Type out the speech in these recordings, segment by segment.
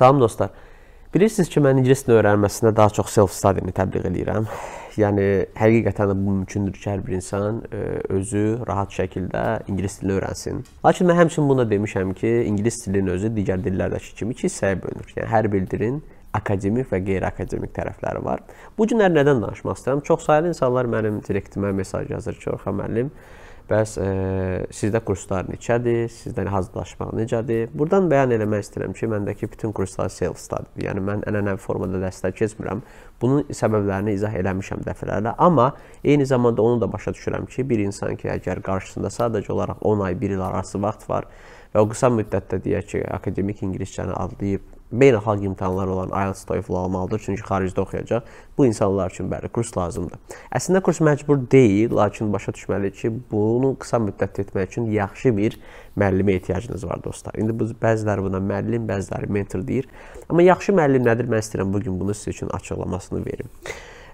Salam dostlar. Bilirsiniz ki, mən ingilis dilini öyrənməsinə daha çox self-study-ni təbliğ eləyirəm. Yəni həqiqətən də bu mümkündür ki, hər bir insan e, özü rahat şəkildə ingilis dilini öyrənsin. Lakin mən həmçinin bunu da demişəm ki, ingilis dilinin özü digər dillərdəki kimi iki hissəyə bölünür. Yəni hər bir dilin akademik və qeyri-akademik tərəfləri var. Bu günlər nədən danışmaq istəyirəm? Çox saylı insanlar mənim direktimə mesaj yazır ki, Orxan müəllim, Bəs e, sizdə kurslar neçədir? Sizdən hazırlaşmaq necədir? Burdan bəyan eləmək istəyirəm ki, məndəki bütün kurslar self-studydir. Yəni mən ənənəvi formada dərslər keçmirəm. Bunun səbəblərini izah eləmişəm dəfələrlə, amma eyni zamanda onu da başa düşürəm ki, bir insan ki, əgər qarşısında sadəcə olaraq 10 ay, 1 il arası vaxt var, və o qısa müddətdə deyək ki, akademik ingiliscəni adlayıb beynəlxalq imtahanları olan IELTS, TOEFL almalıdır, çünki xaricdə oxuyacaq. Bu insanlar üçün bəli kurs lazımdır. Əslində kurs məcbur deyil, lakin başa düşməliyik ki, bunu qısa müddətdə etmək üçün yaxşı bir müəllimə ehtiyacınız var dostlar. İndi biz bəziləri buna müəllim, bəziləri mentor deyir. Amma yaxşı müəllim nədir? Mən istəyirəm bu gün bunu sizə üçün açıqlamasını verim.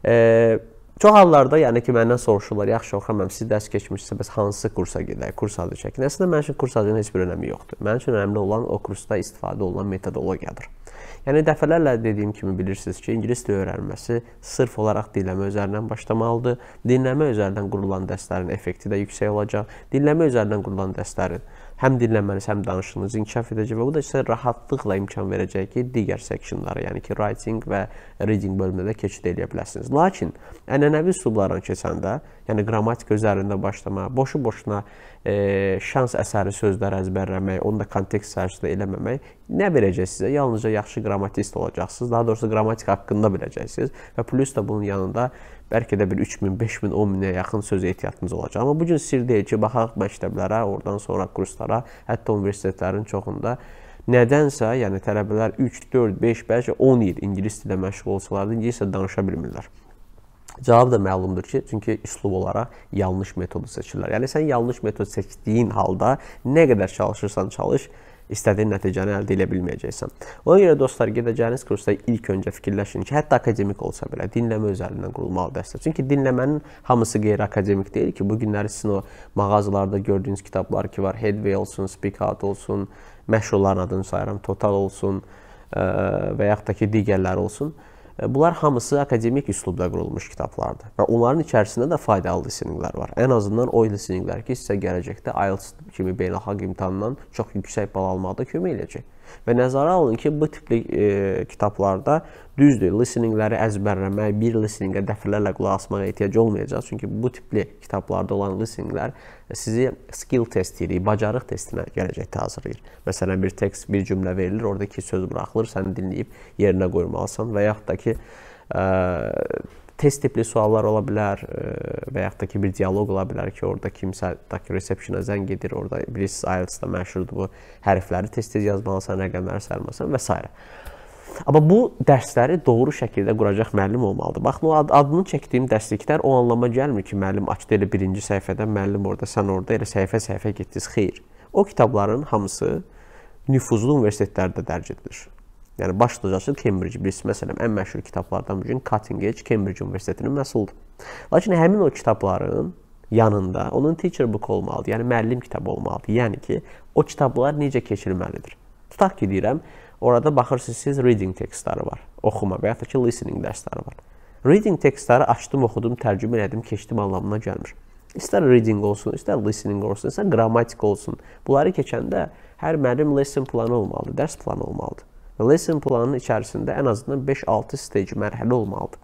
Eee Çox hallarda, yəni ki, məndən soruşurlar, yaxşı Orxan müəllim, siz dərs keçmisinizsə, bəs hansı kursa gedək? Kurs adı çəkin. Əslində mənim üçün kurs adının heç bir önəmi yoxdur. Mənim üçün önəmli olan o kursda istifadə olunan metodologiyadır. Yəni dəfələrlə dediyim kimi bilirsiniz ki, ingilis dili öyrənməsi sırf olaraq dinləmə üzərindən başlamalıdır. Dinləmə üzərindən qurulan dərslərin effekti də yüksək olacaq. Dinləmə üzərindən qurulan dərslərin həm dinləməniz, həm danışığınızı inkişaf edəcək və bu da sizə rahatlıqla imkan verəcək ki, digər seksionlara, yəni ki, writing və reading bölümündə də keçid edə biləsiniz. Lakin ənənəvi üslublardan keçəndə, yəni qrammatika üzərində başlama, boşu-boşuna e, şans əsəri sözlər əzbərləmək, onu da kontekst çərçivəsində eləməmək nə verəcək sizə? Yalnızca yaxşı qrammatist olacaqsınız, daha doğrusu qrammatika haqqında biləcəksiniz və plus da bunun yanında bəlkə də bir 3000, 5000, 10000-ə yaxın söz ehtiyatınız olacaq. Amma bu gün sir deyil ki, baxaq məktəblərə, oradan sonra kurslara, hətta universitetlərin çoxunda nədənsə, yəni tələbələr 3, 4, 5, bəlkə 10 il ingilis dili məşğul olsalar da ingilis dilində danışa bilmirlər. Cavab da məlumdur ki, çünki üslub olaraq yanlış metodu seçirlər. Yəni sən yanlış metod seçdiyin halda nə qədər çalışırsan çalış, istədiyin nəticəni əldə edə bilməyəcəksən. Ona görə dostlar, gedəcəyiniz kursda ilk öncə fikirləşin ki, hətta akademik olsa belə dinləmə üzərindən qurulmalı dərslər. Çünki dinləmənin hamısı qeyri-akademik deyil ki, bu günləri sizin o mağazalarda gördüyünüz kitablar ki var, Headway olsun, Speak Out olsun, məşhurların adını sayıram, Total olsun və yaxud da ki digərləri olsun. E, bunlar hamısı akademik üslubda qurulmuş kitablardır və onların içərisində də faydalı listeninqlər var. Ən azından o listeninqlər ki, sizə gələcəkdə IELTS kimi beynəlxalq imtahandan çox yüksək bal almaqda kömək eləyəcək. Və nəzərə alın ki, bu tipli e, kitablarda düzdür, listeningləri əzbərləmək, bir listeningə dəfələrlə qulaq asmağa ehtiyac olmayacaq. Çünki bu tipli kitablarda olan listeninglər sizi skill testi ilə, bacarıq testinə gələcəkdə hazırlayır. Məsələn, bir tekst, bir cümlə verilir, orada iki söz buraxılır, sən dinləyib yerinə qoymalısan və yaxud da ki, ə, e, test tipli suallar ola bilər e, və yaxud da ki bir dialoq ola bilər ki, orada kimsə dakı resepsiyona zəng edir, orada bilirsiniz IELTS-da məşhurdur bu hərfləri tez-tez yazmalısan, rəqəmləri saymalısan və s. Amma bu dərsləri doğru şəkildə quracaq müəllim olmalıdır. Baxın, o ad adını çəkdiyim dərsliklər o anlama gəlmir ki, müəllim açdı elə birinci səhifədə, müəllim orada, sən orada elə səhifə-səhifə getdiniz. Xeyr. O kitabların hamısı nüfuzlu universitetlərdə dərc edilir. Yəni baş tutucusu Cambridge bilirsiniz, məsələn, ən məşhur kitablardan biri Cutting Edge Cambridge Universitetinin məhsuludur. Lakin həmin o kitabların yanında onun teacher book olmalıdır, yəni müəllim kitabı olmalıdır. Yəni ki, o kitablar necə keçirilməlidir? Tutaq ki, deyirəm, orada baxırsınız siz reading tekstləri var, oxuma və ya da ki, listening dərsləri var. Reading tekstləri açdım, oxudum, tərcümə elədim, keçdim anlamına gəlmir. İstər reading olsun, istər listening olsun, istər qrammatik olsun. Bunları keçəndə hər müəllim lesson planı olmalıdır, dərs planı olmalıdır. Lesson planının içərisində ən azından 5-6 stage mərhələ olmalıdır.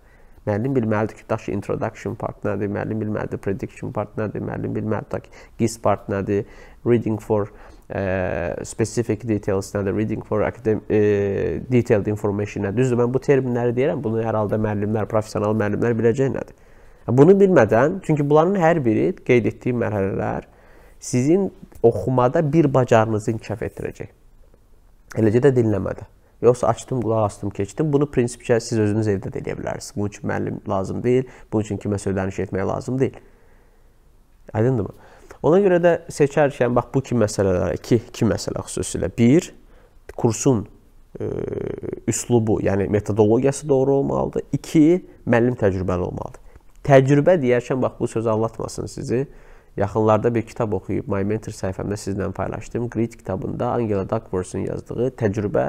Müəllim bilməlidir ki, daş introduction part nədir, müəllim bilməlidir prediction part nədir, müəllim bilməlidir ki, GIS part nədir, reading for ə, e, specific details nədir, reading for academic, ə, e, detailed information nədir. Düzdür, mən bu terminləri deyirəm, bunu hər halda müəllimlər, professional müəllimlər biləcək nədir. E, bunu bilmədən, çünki bunların hər biri qeyd etdiyim mərhələlər sizin oxumada bir bacarınızı inkişaf etdirəcək. Eləcə də dinləmədə. Yoxsa açdım, qulaq astım, keçdim. Bunu prinsipcə siz özünüz evdə də edə bilərsiniz. Bunun üçün müəllim lazım deyil, bunun üçün kiməsə ödəniş etmək lazım deyil. Aydındırmı? Ona görə də seçərkən bax bu kimi məsələlərə, iki, iki məsələ xüsusilə. Bir, kursun ə, e, üslubu, yəni metodologiyası doğru olmalıdır. İki, müəllim təcrübəli olmalıdır. Təcrübə deyərkən bax bu söz anlatmasın sizi. Yaxınlarda bir kitab oxuyub My Mentor səhifəmdə sizlə paylaşdım. Grid kitabında Angela Duckworth-un yazdığı təcrübə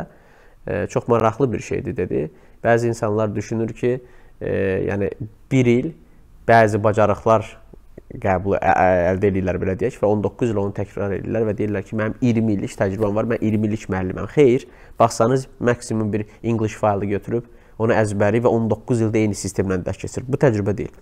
çox maraqlı bir şeydir dedi. Bəzi insanlar düşünür ki, e, yəni 1 il bəzi bacarıqlar qəbul əldə edirlər belə deyək və 19 il onu təkrar edirlər və deyirlər ki, mənim 20 illik təcrübəm var, mən 20 illik müəlliməm. Xeyr, baxsanız maksimum bir English faylı götürüb onu əzbəri və 19 ildə eyni sistemlə dərs keçir. Bu təcrübə deyil.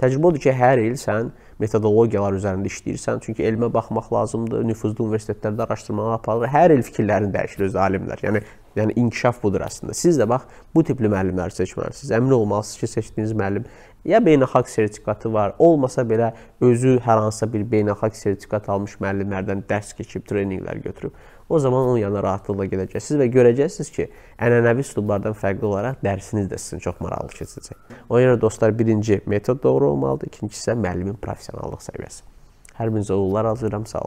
Təcrübə odur ki, hər il sən metodologiyalar üzərində işləyirsən, çünki elmə baxmaq lazımdır, nüfuzlu universitetlərdə araşdırmalar aparılır. Hər il fikirlərini dəyişir öz alimlər. Yəni Yəni inkişaf budur əslində. Siz də bax bu tipli müəllimləri seçməlisiniz. Əmin olmalısınız ki, seçdiyiniz müəllim ya beynəlxalq sertifikatı var, olmasa belə özü hər hansısa bir beynəlxalq sertifikat almış müəllimlərdən dərs keçib, treninqlər götürüb. O zaman onun yanına rahatlıqla gedəcəksiniz və görəcəksiniz ki, ənənəvi üslublardan fərqli olaraq dərsiniz də sizin çox maraqlı keçəcək. Ona görə dostlar, birinci metod doğru olmalıdır, ikincisi isə müəllimin professionallıq səviyyəsi. Hər birinizə uğurlar arzulayıram. Sağ olun.